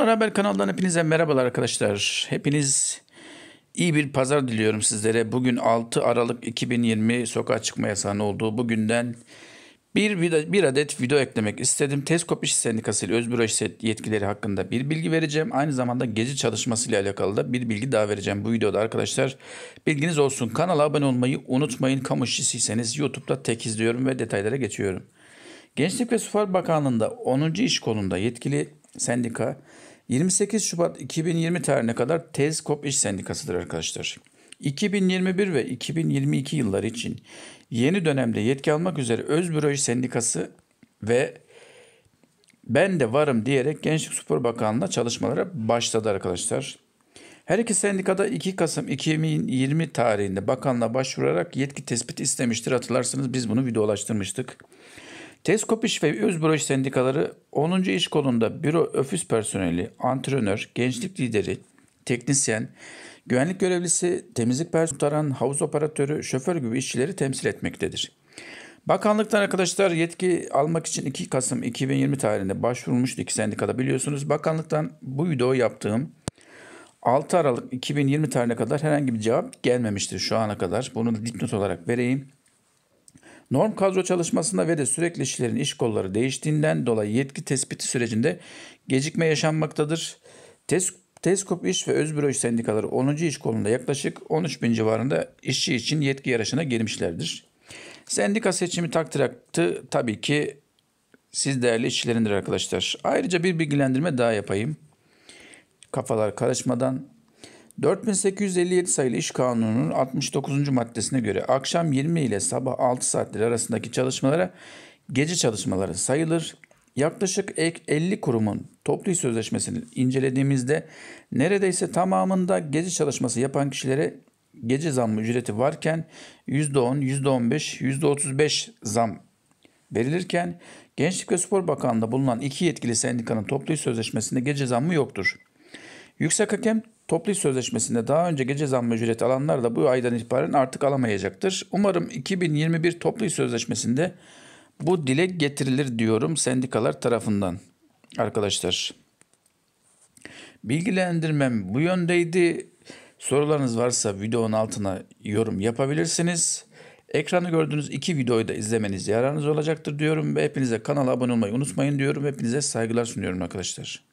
Futbol Haber kanalından hepinize merhabalar arkadaşlar. Hepiniz iyi bir pazar diliyorum sizlere. Bugün 6 Aralık 2020 sokağa çıkma yasağının olduğu bugünden bir, bir adet video eklemek istedim. Teskop İş Sendikası ile Özbüro İş yetkileri hakkında bir bilgi vereceğim. Aynı zamanda gezi çalışması ile alakalı da bir bilgi daha vereceğim bu videoda arkadaşlar. Bilginiz olsun. Kanala abone olmayı unutmayın. Kamu işçisiyseniz YouTube'da tek izliyorum ve detaylara geçiyorum. Gençlik ve Spor Bakanlığı'nda 10. iş kolunda yetkili sendika 28 Şubat 2020 tarihine kadar Tezkop iş Sendikası'dır arkadaşlar. 2021 ve 2022 yılları için yeni dönemde yetki almak üzere Özbüro İş Sendikası ve ben de varım diyerek Gençlik Spor Bakanlığı'na çalışmalara başladı arkadaşlar. Her iki sendikada 2 Kasım 2020 tarihinde bakanla başvurarak yetki tespiti istemiştir. Hatırlarsınız biz bunu videolaştırmıştık. Tesco ve Özbroş sendikaları 10. iş kolunda büro ofis personeli, antrenör, gençlik lideri, teknisyen, güvenlik görevlisi, temizlik personeli, taran, havuz operatörü, şoför gibi işçileri temsil etmektedir. Bakanlıktan arkadaşlar yetki almak için 2 Kasım 2020 tarihinde başvurulmuştu iki sendikada biliyorsunuz. Bakanlıktan bu video yaptığım 6 Aralık 2020 tarihine kadar herhangi bir cevap gelmemiştir şu ana kadar. Bunu dipnot olarak vereyim. Norm kadro çalışmasında ve de sürekli işçilerin iş kolları değiştiğinden dolayı yetki tespiti sürecinde gecikme yaşanmaktadır. Test Teleskop İş ve Özbüro İş Sendikaları 10. iş kolunda yaklaşık 13 bin civarında işçi için yetki yarışına girmişlerdir. Sendika seçimi takdiraktı tabii ki siz değerli işçilerindir arkadaşlar. Ayrıca bir bilgilendirme daha yapayım. Kafalar karışmadan 4857 sayılı İş Kanunu'nun 69. maddesine göre akşam 20 ile sabah 6 saatleri arasındaki çalışmalara gece çalışmaları sayılır. Yaklaşık 50 kurumun toplu iş sözleşmesini incelediğimizde neredeyse tamamında gece çalışması yapan kişilere gece zam ücreti varken %10, %15, %35 zam verilirken Gençlik ve Spor Bakanlığı'nda bulunan iki yetkili sendikanın toplu iş sözleşmesinde gece zammı yoktur. Yüksek Hakem Toplu iş sözleşmesinde daha önce gece zammı ücreti alanlar da bu aydan itibaren artık alamayacaktır. Umarım 2021 toplu iş sözleşmesinde bu dile getirilir diyorum sendikalar tarafından arkadaşlar. Bilgilendirmem bu yöndeydi. Sorularınız varsa videonun altına yorum yapabilirsiniz. Ekranı gördüğünüz iki videoyu da izlemeniz yararınız olacaktır diyorum ve hepinize kanala abone olmayı unutmayın diyorum. Hepinize saygılar sunuyorum arkadaşlar.